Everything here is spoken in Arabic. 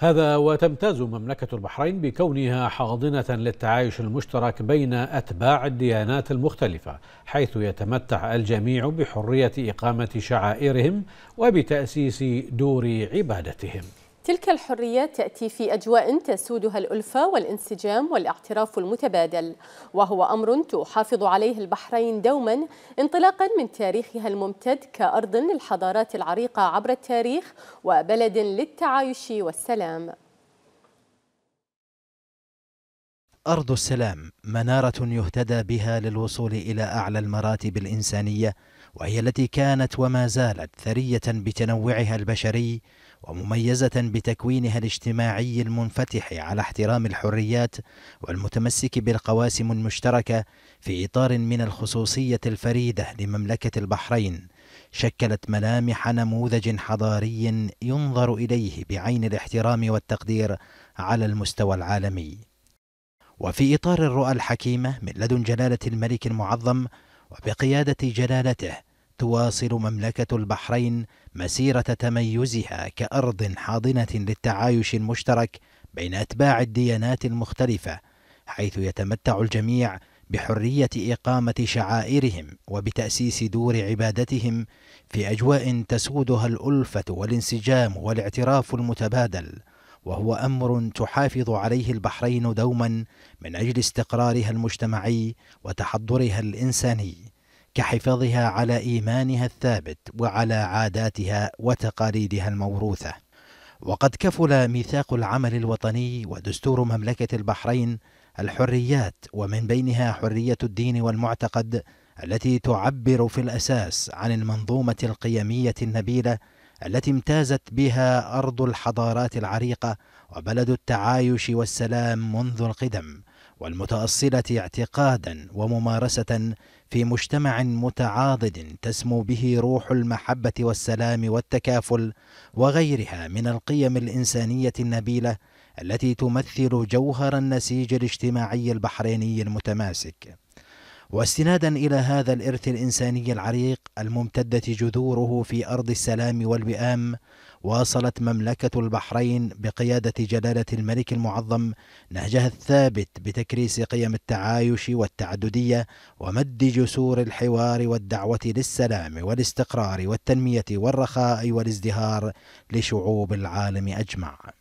هذا وتمتاز مملكة البحرين بكونها حاضنة للتعايش المشترك بين أتباع الديانات المختلفة حيث يتمتع الجميع بحرية إقامة شعائرهم وبتأسيس دور عبادتهم تلك الحريات تأتي في أجواء تسودها الألفة والانسجام والاعتراف المتبادل وهو أمر تحافظ عليه البحرين دوما انطلاقا من تاريخها الممتد كأرض للحضارات العريقة عبر التاريخ وبلد للتعايش والسلام أرض السلام منارة يهتدى بها للوصول إلى أعلى المراتب الإنسانية وهي التي كانت وما زالت ثرية بتنوعها البشري ومميزة بتكوينها الاجتماعي المنفتح على احترام الحريات والمتمسك بالقواسم المشتركة في إطار من الخصوصية الفريدة لمملكة البحرين، شكلت ملامح نموذج حضاري ينظر إليه بعين الاحترام والتقدير على المستوى العالمي. وفي إطار الرؤى الحكيمة من لدن جلالة الملك المعظم وبقيادة جلالته تواصل مملكة البحرين مسيرة تميزها كأرض حاضنة للتعايش المشترك بين أتباع الديانات المختلفة، حيث يتمتع الجميع بحرية إقامة شعائرهم وبتأسيس دور عبادتهم في أجواء تسودها الألفة والانسجام والاعتراف المتبادل، وهو أمر تحافظ عليه البحرين دوما من أجل استقرارها المجتمعي وتحضرها الإنساني. كحفاظها على إيمانها الثابت وعلى عاداتها وتقاليدها الموروثة وقد كفل ميثاق العمل الوطني ودستور مملكة البحرين الحريات ومن بينها حرية الدين والمعتقد التي تعبر في الأساس عن المنظومة القيمية النبيلة التي امتازت بها أرض الحضارات العريقة وبلد التعايش والسلام منذ القدم والمتأصلة اعتقادا وممارسة في مجتمع متعاضد تسمو به روح المحبة والسلام والتكافل وغيرها من القيم الإنسانية النبيلة التي تمثل جوهر النسيج الاجتماعي البحريني المتماسك واستنادا الى هذا الارث الانساني العريق الممتده جذوره في ارض السلام والوئام واصلت مملكه البحرين بقياده جلاله الملك المعظم نهجها الثابت بتكريس قيم التعايش والتعدديه ومد جسور الحوار والدعوه للسلام والاستقرار والتنميه والرخاء والازدهار لشعوب العالم اجمع